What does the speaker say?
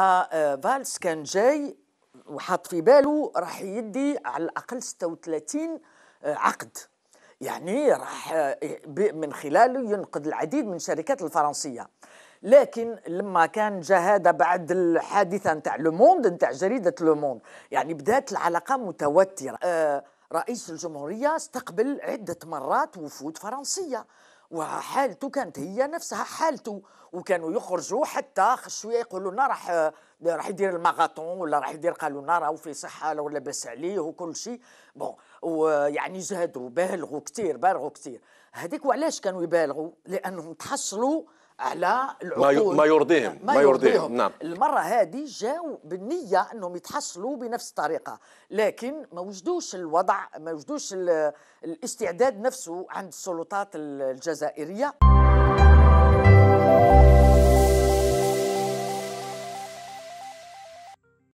ففالس آه، كان جاي وحاط في باله راح يدي على الاقل 36 آه، عقد يعني راح آه، من خلاله ينقد العديد من الشركات الفرنسيه لكن لما كان جا هذا بعد الحادثه نتاع لوموند نتاع جريده لوموند يعني بدات العلاقه متوتره رئيس الجمهوريه استقبل عده مرات وفود فرنسيه وحالته كانت هي نفسها حالته وكانوا يخرجوا حتى شويه يقولوا لنا راح راح يدير الماغاطون ولا راح يدير قالوا لنا راهو في صحه ولا لاباس عليه وكل شيء بون ويعني جهدوا بالغوا كثير بالغوا كثير هذيك وعلاش كانوا يبالغوا لانهم تحصلوا على العقول ما يرضيهم ما يرضيهم يرضيهم نعم المره هذه جاوا بالنيه انهم يتحصلوا بنفس الطريقه لكن ما وجدوش الوضع ما وجدوش الاستعداد نفسه عند السلطات الجزائريه